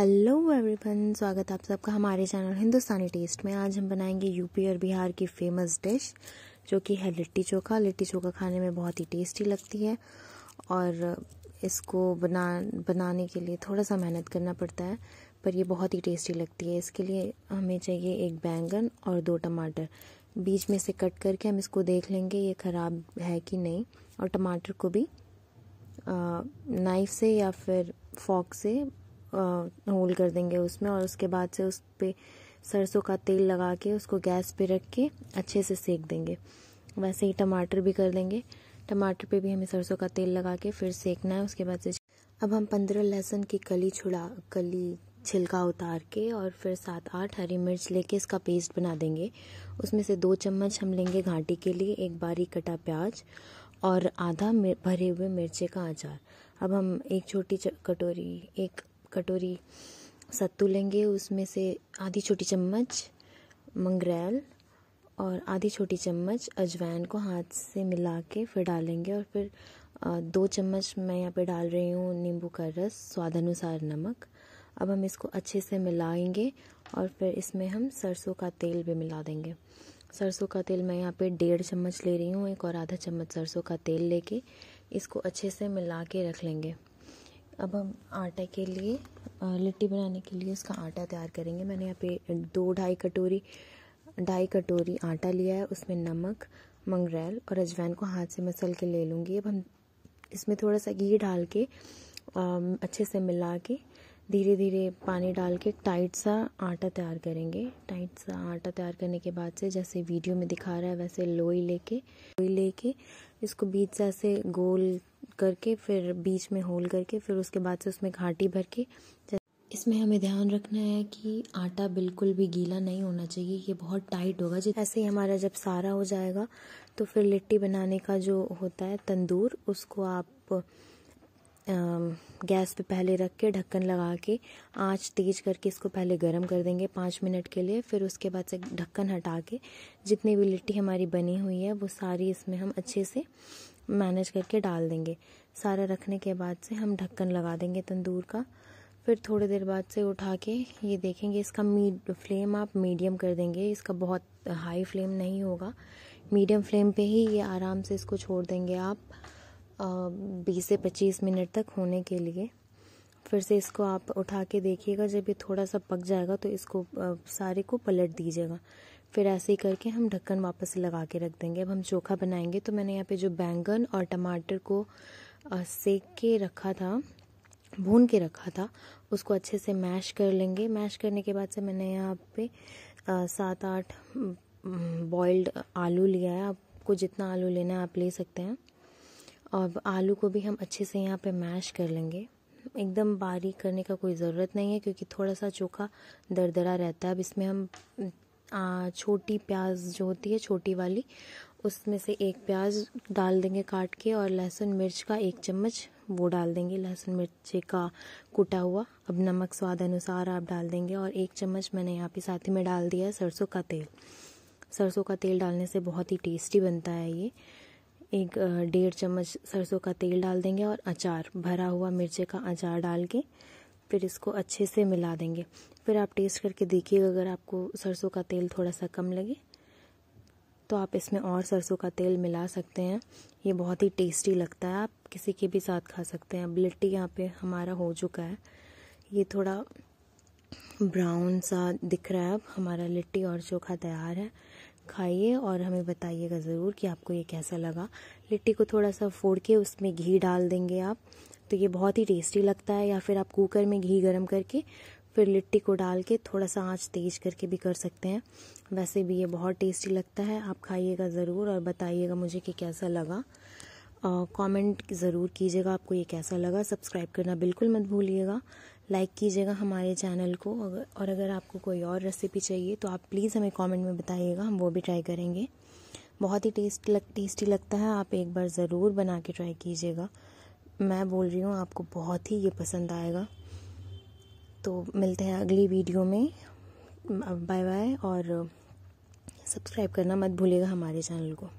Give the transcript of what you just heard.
hello everyone स्वागत है आप सबका हमारे चैनल हिंदुस्तानी टेस्ट में आज हम बनाएंगे यूपी और बिहार की फेमस डिश जो कि है लिट्टी चोखा लिट्टी चोखा खाने में बहुत ही टेस्टी लगती है और इसको बना बनाने के लिए थोड़ा सा मेहनत करना पड़ता है पर ये बहुत ही टेस्टी लगती है इसके लिए हमें चाहिए एक बैंगन और दो टमाटर बीच में से कट करके हम इसको देख लेंगे ये ख़राब है कि नहीं और टमाटर को भी नाइफ से या फिर फॉक से होल कर देंगे उसमें और उसके बाद से उस पर सरसों का तेल लगा के उसको गैस पे रख के अच्छे से सेक देंगे वैसे ही टमाटर भी कर देंगे टमाटर पे भी हमें सरसों का तेल लगा के फिर सेकना है उसके बाद से अब हम पंद्रह लहसुन की कली छुड़ा कली छिलका उतार के और फिर सात आठ हरी मिर्च लेके इसका पेस्ट बना देंगे उसमें से दो चम्मच हम लेंगे घाटी के लिए एक बारीक कटा प्याज और आधा भरे हुए मिर्चे का अचार अब हम एक छोटी कटोरी एक कटोरी सत्तू लेंगे उसमें से आधी छोटी चम्मच मंगरेल और आधी छोटी चम्मच अजवाइन को हाथ से मिला के फिर डालेंगे और फिर दो चम्मच मैं यहाँ पे डाल रही हूँ नींबू का रस अनुसार नमक अब हम इसको अच्छे से मिलाएंगे और फिर इसमें हम सरसों का तेल भी मिला देंगे सरसों का तेल मैं यहाँ पे डेढ़ चम्मच ले रही हूँ एक और आधा चम्मच सरसों का तेल लेके इसको अच्छे से मिला के रख लेंगे अब हम आटे के लिए लिट्टी बनाने के लिए इसका आटा तैयार करेंगे मैंने यहाँ पे दो ढाई कटोरी ढाई कटोरी आटा लिया है उसमें नमक मंगरेल और अजवाइन को हाथ से मसल के ले लूँगी अब हम इसमें थोड़ा सा घी डाल के अच्छे से मिला के धीरे धीरे पानी डाल के टाइट सा आटा तैयार करेंगे टाइट सा आटा तैयार करने के बाद से जैसे वीडियो में दिखा रहा है वैसे लोई लेके लोई लेके इसको बीच से ऐसे गोल करके फिर बीच में होल करके फिर उसके बाद से उसमें घाटी भर के इसमें हमें ध्यान रखना है कि आटा बिल्कुल भी गीला नहीं होना चाहिए ये बहुत टाइट होगा जैसे ऐसे ही हमारा जब सारा हो जाएगा तो फिर लिट्टी बनाने का जो होता है तंदूर उसको आप गैस पे पहले रख के ढक्कन लगा के आँच तेज करके इसको पहले गर्म कर देंगे पाँच मिनट के लिए फिर उसके बाद से ढक्कन हटा के जितनी भी लिट्टी हमारी बनी हुई है वो सारी इसमें हम अच्छे से मैनेज करके डाल देंगे सारा रखने के बाद से हम ढक्कन लगा देंगे तंदूर का फिर थोड़ी देर बाद से उठा के ये देखेंगे इसका मीड फ्लेम आप मीडियम कर देंगे इसका बहुत हाई फ्लेम नहीं होगा मीडियम फ्लेम पे ही ये आराम से इसको छोड़ देंगे आप बीस से पच्चीस मिनट तक होने के लिए फिर से इसको आप उठा के देखिएगा जब ये थोड़ा सा पक जाएगा तो इसको सारे को पलट दीजिएगा फिर ऐसे ही करके हम ढक्कन वापस लगा के रख देंगे अब हम चोखा बनाएंगे तो मैंने यहाँ पे जो बैंगन और टमाटर को सेक के रखा था भून के रखा था उसको अच्छे से मैश कर लेंगे मैश करने के बाद से मैंने यहाँ पे सात आठ बॉइल्ड आलू लिया है आपको जितना आलू लेना है आप ले सकते हैं और आलू को भी हम अच्छे से यहाँ पे मैश कर लेंगे एकदम बारीक करने का कोई ज़रूरत नहीं है क्योंकि थोड़ा सा चोखा दरदरा रहता है अब इसमें हम छोटी प्याज जो होती है छोटी वाली उसमें से एक प्याज डाल देंगे काट के और लहसुन मिर्च का एक चम्मच वो डाल देंगे लहसुन मिर्ची का कुटा हुआ अब नमक स्वाद अनुसार आप डाल देंगे और एक चम्मच मैंने यहाँ पे साथ ही में डाल दिया है सरसों का तेल सरसों का तेल डालने से बहुत ही टेस्टी बनता है ये एक डेढ़ चम्मच सरसों का तेल डाल देंगे और अचार भरा हुआ मिर्चे का अचार डाल के फिर इसको अच्छे से मिला देंगे फिर आप टेस्ट करके देखिएगा अगर आपको सरसों का तेल थोड़ा सा कम लगे तो आप इसमें और सरसों का तेल मिला सकते हैं ये बहुत ही टेस्टी लगता है आप किसी के भी साथ खा सकते हैं अब लिट्टी यहाँ पे हमारा हो चुका है ये थोड़ा ब्राउन सा दिख रहा है अब हमारा लिट्टी और चोखा तैयार है खाइए और हमें बताइएगा ज़रूर कि आपको ये कैसा लगा लिट्टी को थोड़ा सा फोड़ के उसमें घी डाल देंगे आप तो ये बहुत ही टेस्टी लगता है या फिर आप कुकर में घी गर्म करके फिर लिट्टी को डाल के थोड़ा सा आँच तेज करके भी कर सकते हैं वैसे भी ये बहुत टेस्टी लगता है आप खाइएगा ज़रूर और बताइएगा मुझे कि कैसा लगा कमेंट ज़रूर कीजिएगा आपको ये कैसा लगा सब्सक्राइब करना बिल्कुल मत भूलिएगा लाइक कीजिएगा हमारे चैनल को और अगर आपको कोई और रेसिपी चाहिए तो आप प्लीज़ हमें कमेंट में बताइएगा हम वो भी ट्राई करेंगे बहुत ही टेस्ट लग टेस्टी लगता है आप एक बार ज़रूर बना के ट्राई कीजिएगा मैं बोल रही हूँ आपको बहुत ही ये पसंद आएगा तो मिलते हैं अगली वीडियो में बाय बाय और सब्सक्राइब करना मत भूलिएगा हमारे चैनल को